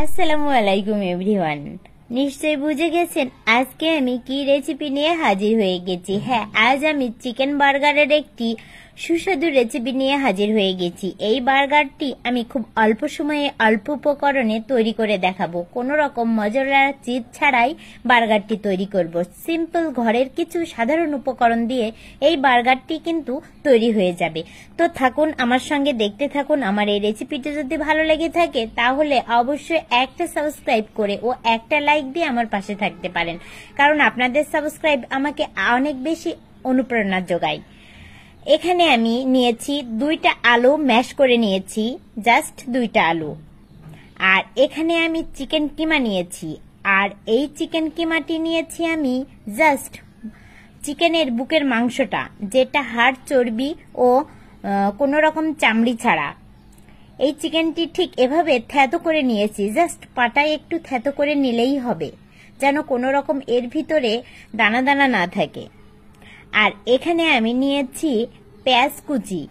আসসালামু আলাইকুম এভরিওয়ান নিশ্চয়ই বুঝে গেছেন আজকে আমি কি রেসিপি নিয়ে হাজির হয়ে গেছি হ্যাঁ আজ আমি চিকেন বার্গারের একটি সুস্বাদু রেসিপি নিয়ে হাজির হয়ে গেছি এই বার্গারটি আমি খুব অল্প সময়ে অল্প উপকরণে তৈরি করে দেখাবো কোনো রকম মজার চিজ ছাড়াই বার্গারটি তৈরি করব সিম্পল ঘরের কিছু সাধারণ উপকরণ দিয়ে এই বার্গারটি কিন্তু তৈরি হয়ে যাবে তো থাকুন আমার সঙ্গে দেখতে থাকুন আমার এই রেসিপিটা যদি ভালো লেগে থাকে তাহলে অবশ্যই একটা সাবস্ক্রাইব করে ও একটা লাইক দিয়ে আমার পাশে থাকতে পারেন কারণ আপনাদের সাবস্ক্রাইব আমাকে অনেক বেশি অনুপ্রেরণা যোগায় এখানে আমি নিয়েছি দুইটা আলু ম্যাশ করে নিয়েছি জাস্ট দুইটা আলু আর এখানে আমি চিকেন কিমা নিয়েছি আর এই চিকেন কিমাটি নিয়েছি আমি জাস্ট চিকেনের বুকের মাংসটা যেটা হাড় চর্বি ও কোনো রকম চামড়ি ছাড়া এই চিকেনটি ঠিক এভাবে থ্যাতো করে নিয়েছি জাস্ট পাটায় একটু থ্যাতো করে নিলেই হবে যেন কোনো রকম এর ভিতরে দানা দানা না থাকে আর এখানে আমি নিয়েছি পেঁয়াজ কুচি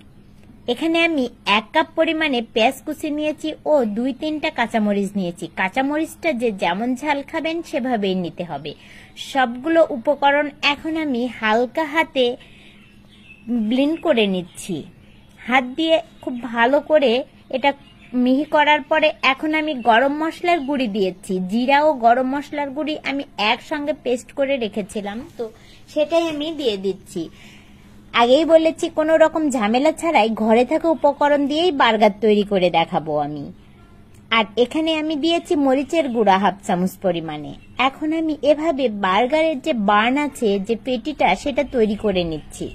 এখানে আমি এক কাপ পরিমাণে পেঁয়াজ কুচি নিয়েছি ও দুই তিনটা কাঁচামরিচ নিয়েছি কাঁচামরিচটা যে যেমন ঝাল খাবেন সেভাবেই নিতে হবে সবগুলো উপকরণ এখন আমি হালকা হাতে ব্লিন করে নিচ্ছি হাত দিয়ে খুব ভালো করে এটা মিহি করার পরে এখন আমি গরম মশলার গুঁড়ি দিয়েছি জিরা ও গরম মশলার গুঁড়ি আমি একসঙ্গে পেস্ট করে রেখেছিলাম তো সেটাই আমি দিয়ে দিচ্ছি আগেই বলেছি কোনো রকম ঝামেলা ছাড়াই ঘরে থাকা উপকরণ দিয়েই বার্গার তৈরি করে দেখাবো আমি আর এখানে আমি দিয়েছি মরিচের গুঁড়া হাফ চামচ পরিমাণে এখন আমি এভাবে বার্গারের যে বার্ন আছে যে পেটিটা সেটা তৈরি করে নিচ্ছি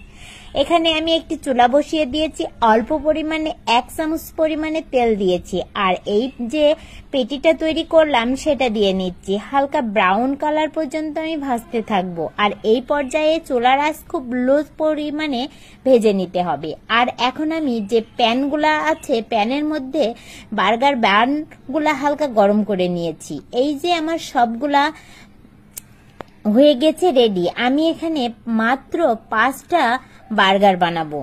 এখানে আমি একটি চুলা বসিয়ে দিয়েছি অল্প পরিমাণে এক চামচ পরিমাণে তেল দিয়েছি আর এই যে পেটিটা তৈরি করলাম সেটা দিয়ে নিচ্ছি হালকা ব্রাউন কালার পর্যন্ত আমি ভাজতে থাকবো আর এই পর্যায়ে চোলা রাস খুব লো পরিমাণে ভেজে নিতে হবে আর এখন আমি যে প্যানগুলা আছে প্যানের মধ্যে বার্গার ব্যানগুলা হালকা গরম করে নিয়েছি এই যে আমার সবগুলা হয়ে গেছে রেডি আমি এখানে মাত্র পাঁচটা বার্গার বানাবো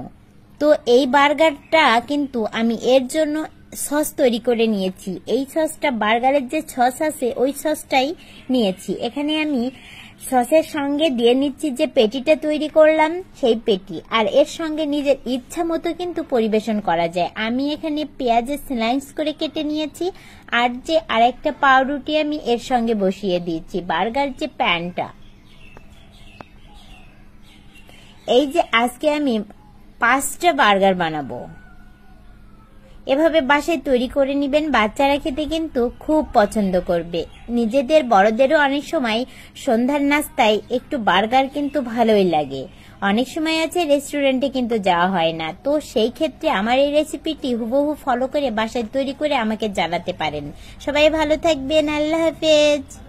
তো এই বার্গারটা কিন্তু আমি এর জন্য সস তৈরি করে নিয়েছি এই সসটা বার্গারের যে সস আছে ওই সসটাই নিয়েছি এখানে আমি সসের সঙ্গে দিয়ে নিচ্ছি যে পেটিটা তৈরি করলাম সেই পেটি আর এর সঙ্গে নিজের ইচ্ছা মতো কিন্তু পরিবেশন করা যায় আমি এখানে পেঁয়াজের স্লাইন্স করে কেটে নিয়েছি আর যে আরেকটা পাউরুটি আমি এর সঙ্গে বসিয়ে দিয়েছি বার্গার যে প্যানটা এই যে আজকে আমি পাঁচটা বার্গার বানাবো এভাবে বাসায় তৈরি করে নেবেন বাচ্চারা খেতে কিন্তু খুব পছন্দ করবে নিজেদের বড়দেরও অনেক সময় সন্ধ্যার নাস্তায় একটু বার্গার কিন্তু ভালোই লাগে অনেক সময় আছে রেস্টুরেন্টে কিন্তু যাওয়া হয় না তো সেই ক্ষেত্রে আমার এই রেসিপিটি হুবহু ফলো করে বাসায় তৈরি করে আমাকে জানাতে পারেন সবাই ভালো থাকবেন আল্লাহ হাফেজ